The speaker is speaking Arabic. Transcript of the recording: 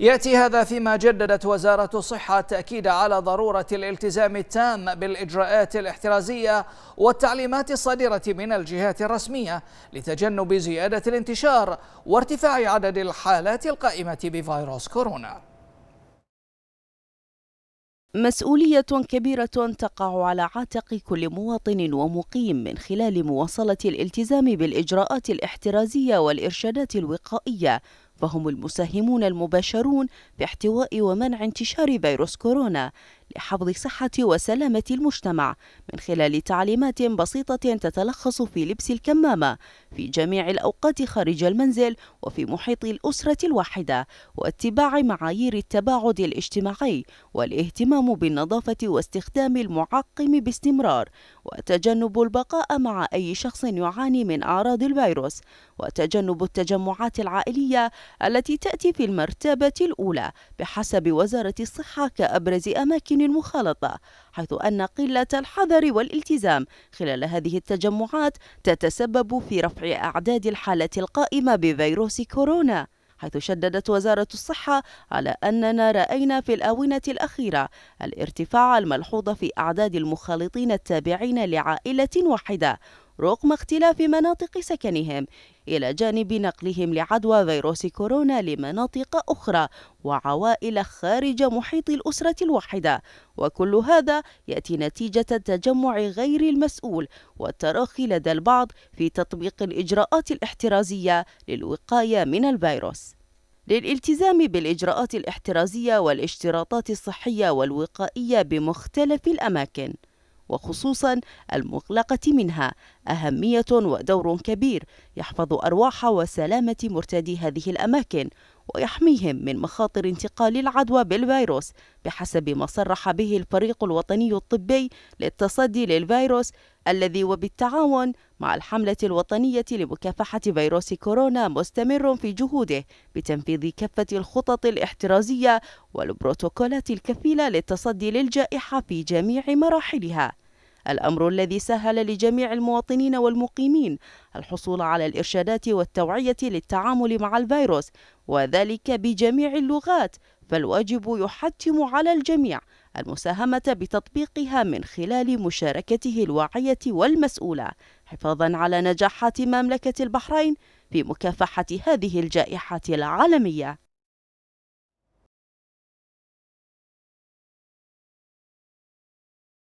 يأتي هذا فيما جددت وزارة الصحة التأكيد على ضرورة الالتزام التام بالإجراءات الاحترازية والتعليمات الصادرة من الجهات الرسمية لتجنب زيادة الانتشار وارتفاع عدد الحالات القائمة بفيروس كورونا مسؤولية كبيرة تقع على عاتق كل مواطن ومقيم من خلال مواصلة الالتزام بالإجراءات الاحترازية والإرشادات الوقائية فهم المساهمون المباشرون في احتواء ومنع انتشار فيروس كورونا لحفظ صحة وسلامة المجتمع من خلال تعليمات بسيطة تتلخص في لبس الكمامة في جميع الأوقات خارج المنزل وفي محيط الأسرة الواحدة واتباع معايير التباعد الاجتماعي والاهتمام بالنظافة واستخدام المعقم باستمرار وتجنب البقاء مع أي شخص يعاني من أعراض الفيروس وتجنب التجمعات العائلية التي تأتي في المرتبة الأولى بحسب وزارة الصحة كأبرز أماكن ملايين المخالطة حيث أن قلة الحذر والالتزام خلال هذه التجمعات تتسبب في رفع أعداد الحالات القائمة بفيروس كورونا حيث شددت وزارة الصحة على أننا رأينا في الآونة الأخيرة الارتفاع الملحوظ في أعداد المخالطين التابعين لعائلة واحدة رغم اختلاف مناطق سكنهم إلى جانب نقلهم لعدوى فيروس كورونا لمناطق أخرى وعوائل خارج محيط الأسرة الواحدة وكل هذا يأتي نتيجة التجمع غير المسؤول والتراخي لدى البعض في تطبيق الإجراءات الاحترازية للوقاية من الفيروس للالتزام بالإجراءات الاحترازية والاشتراطات الصحية والوقائية بمختلف الأماكن وخصوصا المغلقة منها أهمية ودور كبير يحفظ أرواح وسلامة مرتدي هذه الأماكن ويحميهم من مخاطر انتقال العدوى بالفيروس بحسب ما صرح به الفريق الوطني الطبي للتصدي للفيروس الذي وبالتعاون مع الحملة الوطنية لمكافحة فيروس كورونا مستمر في جهوده بتنفيذ كافة الخطط الاحترازية والبروتوكولات الكفيلة للتصدي للجائحة في جميع مراحلها الأمر الذي سهل لجميع المواطنين والمقيمين الحصول على الإرشادات والتوعية للتعامل مع الفيروس وذلك بجميع اللغات فالواجب يحتم على الجميع المساهمة بتطبيقها من خلال مشاركته الواعية والمسؤولة حفاظا على نجاحات مملكة البحرين في مكافحة هذه الجائحة العالمية